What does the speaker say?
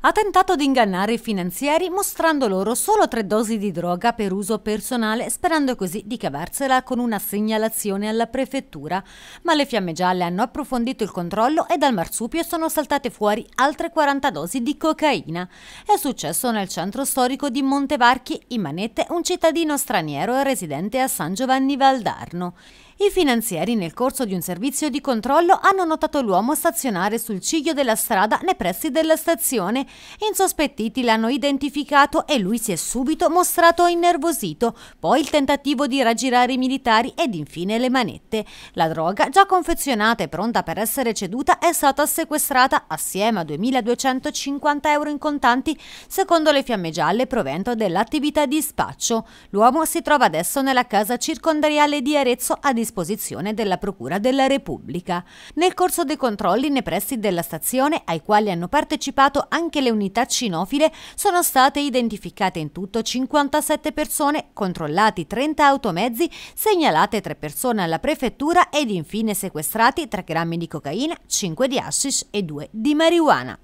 ha tentato di ingannare i finanzieri mostrando loro solo tre dosi di droga per uso personale, sperando così di cavarsela con una segnalazione alla prefettura. Ma le fiamme gialle hanno approfondito il controllo e dal marsupio sono saltate fuori altre 40 dosi di cocaina. È successo nel centro storico di Montevarchi, in manette, un cittadino straniero residente a San Giovanni Valdarno. I finanzieri nel corso di un servizio di controllo hanno notato l'uomo stazionare sul ciglio della strada nei pressi della stazione Insospettiti l'hanno identificato e lui si è subito mostrato innervosito, poi il tentativo di raggirare i militari ed infine le manette. La droga, già confezionata e pronta per essere ceduta, è stata sequestrata assieme a 2250 euro in contanti, secondo le fiamme gialle provento dell'attività di spaccio. L'uomo si trova adesso nella casa circondariale di Arezzo a disposizione della Procura della Repubblica. Nel corso dei controlli nei pressi della stazione, ai quali hanno partecipato anche anche le unità cinofile, sono state identificate in tutto 57 persone, controllati 30 automezzi, segnalate 3 persone alla prefettura ed infine sequestrati 3 grammi di cocaina, 5 di hashish e 2 di marijuana.